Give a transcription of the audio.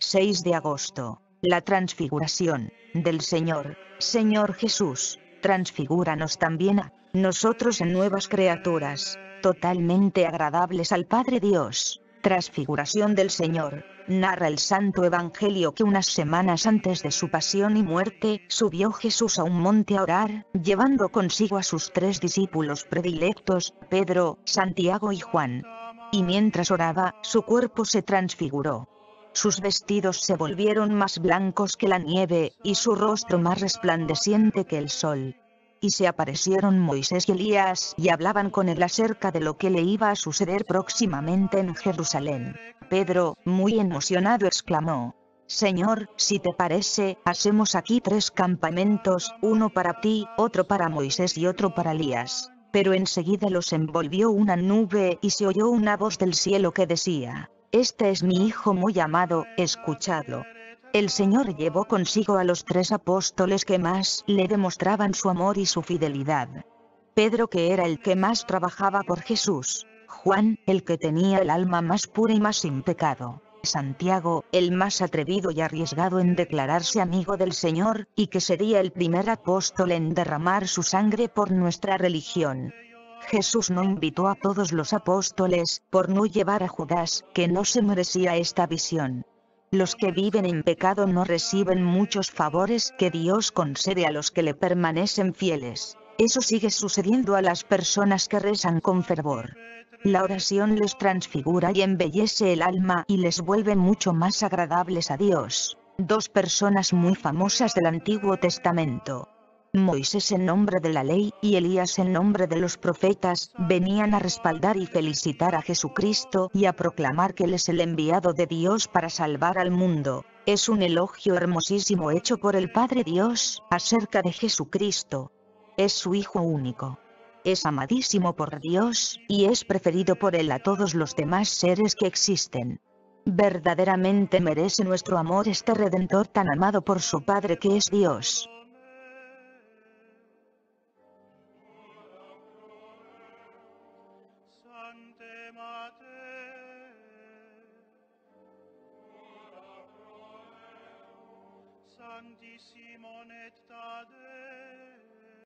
6 de agosto. La transfiguración del Señor. Señor Jesús, transfigúranos también a nosotros en nuevas criaturas, totalmente agradables al Padre Dios. Transfiguración del Señor. Narra el Santo Evangelio que unas semanas antes de su pasión y muerte, subió Jesús a un monte a orar, llevando consigo a sus tres discípulos predilectos, Pedro, Santiago y Juan. Y mientras oraba, su cuerpo se transfiguró. Sus vestidos se volvieron más blancos que la nieve, y su rostro más resplandeciente que el sol. Y se aparecieron Moisés y Elías, y hablaban con él acerca de lo que le iba a suceder próximamente en Jerusalén. Pedro, muy emocionado, exclamó, Señor, si te parece, hacemos aquí tres campamentos, uno para ti, otro para Moisés y otro para Elías pero enseguida los envolvió una nube y se oyó una voz del cielo que decía, Este es mi Hijo muy amado, escuchadlo. El Señor llevó consigo a los tres apóstoles que más le demostraban su amor y su fidelidad. Pedro que era el que más trabajaba por Jesús, Juan, el que tenía el alma más pura y más sin pecado, Santiago, el más atrevido y arriesgado en declararse amigo del Señor, y que sería el primer apóstol en derramar su sangre por nuestra religión. Jesús no invitó a todos los apóstoles, por no llevar a Judas, que no se merecía esta visión. Los que viven en pecado no reciben muchos favores que Dios concede a los que le permanecen fieles. Eso sigue sucediendo a las personas que rezan con fervor. La oración les transfigura y embellece el alma y les vuelve mucho más agradables a Dios. Dos personas muy famosas del Antiguo Testamento. Moisés en nombre de la ley y Elías en nombre de los profetas, venían a respaldar y felicitar a Jesucristo y a proclamar que Él es el enviado de Dios para salvar al mundo. Es un elogio hermosísimo hecho por el Padre Dios, acerca de Jesucristo, es su hijo único. Es amadísimo por Dios, y es preferido por Él a todos los demás seres que existen. Verdaderamente merece nuestro amor este Redentor tan amado por su Padre que es Dios.